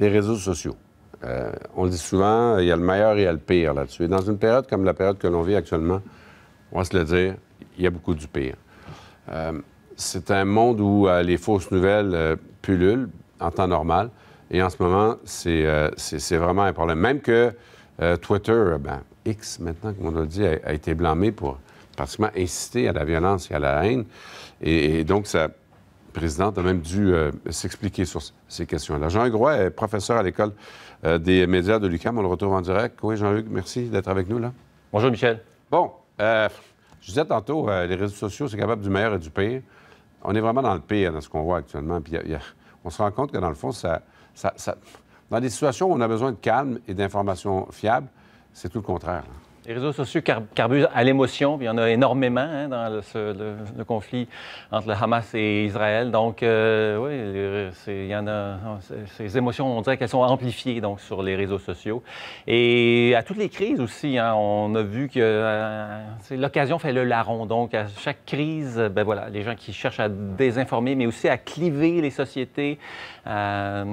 les réseaux sociaux. Euh, on le dit souvent, il y a le meilleur et il y a le pire là-dessus. Dans une période comme la période que l'on vit actuellement, on va se le dire, il y a beaucoup du pire. Euh, c'est un monde où euh, les fausses nouvelles pullulent en temps normal. Et en ce moment, c'est vraiment un problème. Même que Twitter, ben, X maintenant, comme on le dit, a, été blâmé pour pratiquement inciter à la violence et à la haine. et donc, ça, présidente a même dû euh, s'expliquer sur ces questions-là. Jean-Hugues Roy est professeur à l'École euh, des médias de l'UCAM. On le retrouve en direct. Oui, Jean-Hugues, merci d'être avec nous. là. Bonjour, Michel. Bon, euh, je disais tantôt, les réseaux sociaux, c'est capable du meilleur et du pire. On est vraiment dans le pire dans ce qu'on voit actuellement. Puis on se rend compte que, dans le fond, ça, dans des situations où on a besoin de calme et d'informations fiables, c'est tout le contraire. Hein. Les réseaux sociaux car carburent à l'émotion, il y en a énormément hein, dans le, conflit entre le Hamas et Israël. Donc, euh, oui, il y en a, ces émotions, on dirait qu'elles sont amplifiées donc, sur les réseaux sociaux. Et à toutes les crises aussi, hein, on a vu que euh, l'occasion fait le larron. Donc, à chaque crise, ben voilà, les gens qui cherchent à désinformer, mais aussi à cliver les sociétés, à,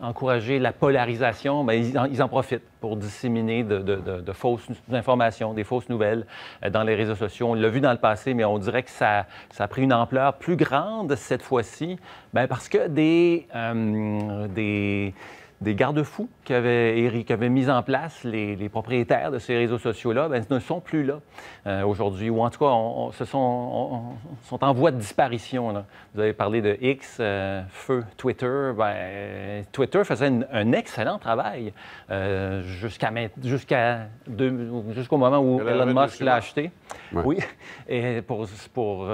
encourager la polarisation, ben, ils, en, profitent pour disséminer de de fausses informations, des fausses nouvelles euh, dans les réseaux sociaux. On l'a vu dans le passé, mais on dirait que ça, ça a pris une ampleur plus grande cette fois-ci, ben, parce que des, euh, des des garde-fous qu'avaient mis en place les, propriétaires de ces réseaux sociaux-là ben, ne sont plus là euh, aujourd'hui, ou en tout cas, se sont, sont, en voie de disparition. Vous avez parlé de X, euh, Feu, Twitter. Ben, Twitter faisait un excellent travail euh, jusqu'à jusqu'au moment où Elon Musk l'a acheté. Oui, et pour, pour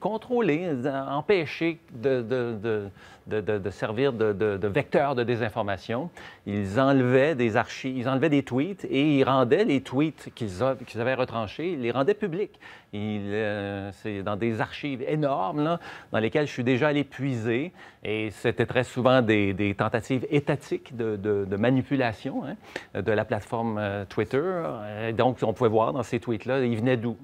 contrôler, empêcher de, de de, servir de, vecteur de désinformation. Ils enlevaient des archives, ils enlevaient des tweets et ils rendaient les tweets qu'ils avaient retranchés, ils les rendaient publics. Euh, c'est dans des archives énormes là, dans lesquelles je suis déjà allé puiser et c'était très souvent des, tentatives étatiques de, manipulation hein, de la plateforme euh, Twitter. Euh, donc, on pouvait voir dans ces tweets-là, ils venaient d'où?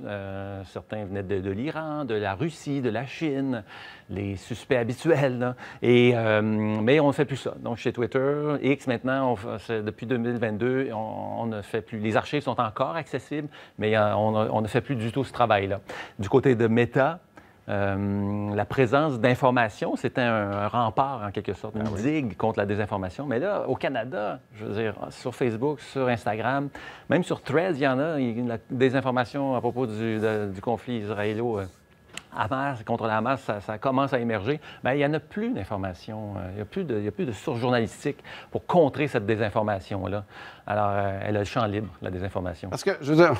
certains venaient de, l'Iran, de la Russie, de la Chine, les suspects habituels. Là. Euh, mais on ne fait plus ça. Donc, chez Twitter, X maintenant, depuis 2022, on, ne fait plus. Les archives sont encore accessibles, mais euh, on, ne fait plus du tout ce travail-là. Du côté de Meta, euh, la présence d'informations, c'était un, rempart en quelque sorte, une digue contre la désinformation. Mais là, au Canada, je veux dire, sur Facebook, sur Instagram, même sur Threads, il y en a, il la désinformation à propos du, du conflit israélo contre la masse, ça, commence à émerger, bien, il n'y en a plus d'informations. Euh, il n'y a plus de, de source journalistique pour contrer cette désinformation-là. Alors, euh, elle a le champ libre, la désinformation. Parce que, je veux dire,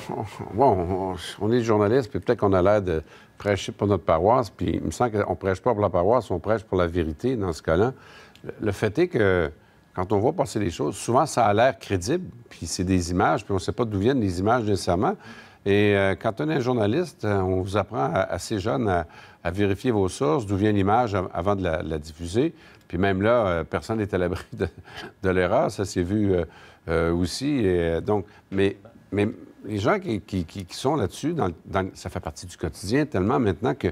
bon, on, est journaliste, puis peut-être qu'on a l'air de prêcher pour notre paroisse, puis il me semble qu'on ne prêche pas pour la paroisse, on prêche pour la vérité dans ce cas-là. Le fait est que quand on voit passer les choses, souvent ça a l'air crédible, puis c'est des images, puis on ne sait pas d'où viennent les images nécessairement. Et euh, quand on est journaliste, euh, on vous apprend assez jeune à, à vérifier vos sources, d'où vient l'image avant de la, diffuser. Puis même là, euh, personne n'est à l'abri de, l'erreur. Ça s'est vu aussi. donc, mais, les gens qui, sont là-dessus, ça fait partie du quotidien tellement maintenant que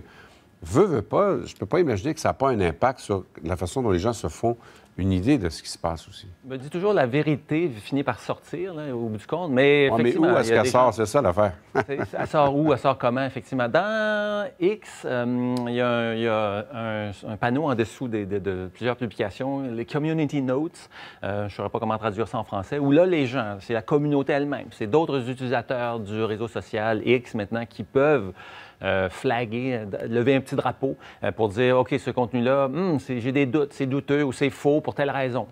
veut, veut pas, je peux pas imaginer que ça n'a pas un impact sur la façon dont les gens se font une idée de ce qui se passe aussi. me dis toujours la vérité finit par sortir, au bout du compte, mais où est-ce qu'elle sort? C'est ça l'affaire. elle sort où? Elle sort comment, effectivement? Dans X, euh, il y a, un, panneau en dessous de, plusieurs publications, les Community Notes, euh, je ne saurais pas comment traduire ça en français, où là, les gens, c'est la communauté elle-même, c'est d'autres utilisateurs du réseau social X maintenant qui peuvent... Euh, flaguer, lever un petit drapeau pour dire OK, ce contenu-là, hmm, j'ai des doutes, c'est douteux ou c'est faux pour telle raison.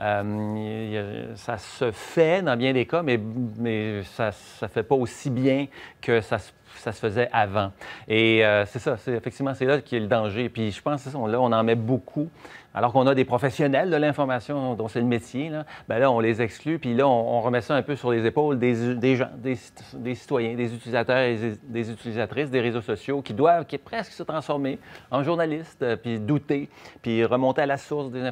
Euh, ça se fait dans bien des cas, mais, mais ça ne fait pas aussi bien que ça se ça se faisait avant. Et euh, c'est ça, c'est effectivement, c'est là qu'il y a le danger. Puis je pense que là, on en met beaucoup. Alors qu'on a des professionnels de l'information dont c'est le métier, là, ben là, on les exclut, puis là, on, remet ça un peu sur les épaules des, des gens, des, citoyens, des utilisateurs et des, utilisatrices des réseaux sociaux qui doivent qui presque se transformer en journalistes, euh, puis douter, puis remonter à la source d'une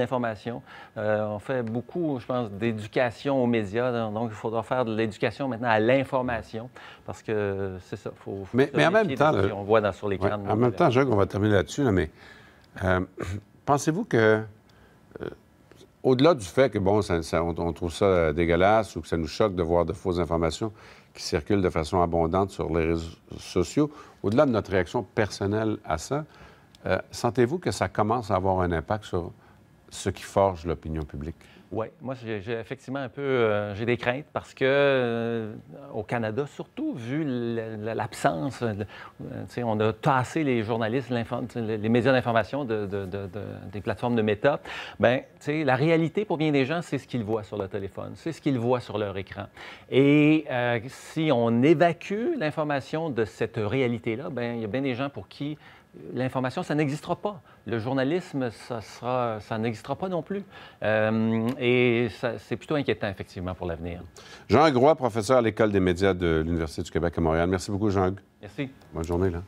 information. Euh, on fait beaucoup, je pense, d'éducation aux médias, donc il faudra faire de l'éducation maintenant à l'information, parce que c'est ça. mais, en même temps. on voit sur En même temps, Jacques, on va terminer là-dessus, mais euh, pensez-vous que. Euh, au-delà du fait que, bon, on, trouve ça euh, dégueulasse ou que ça nous choque de voir de fausses informations qui circulent de façon abondante sur les réseaux sociaux, au-delà de notre réaction personnelle à ça, sentez-vous que ça commence à avoir un impact sur ce qui forge l'opinion publique? Oui, moi j'ai effectivement un peu euh, j'ai des craintes parce que euh, au Canada, surtout vu l'absence, euh, on a tassé les journalistes, les médias d'information des plateformes de méta. Ben, la réalité pour bien des gens, c'est ce qu'ils voient sur le téléphone, c'est ce qu'ils voient sur leur écran. Et si on évacue l'information de cette réalité-là, ben il y a bien des gens pour qui l'information, ça n'existera pas. Le journalisme, ça, sera, ça n'existera pas non plus. Euh, et c'est plutôt inquiétant, effectivement, pour l'avenir. Jean Groix, professeur à l'École des médias de l'Université du Québec à Montréal. Merci beaucoup, Jean. Merci. Bonne journée. Là.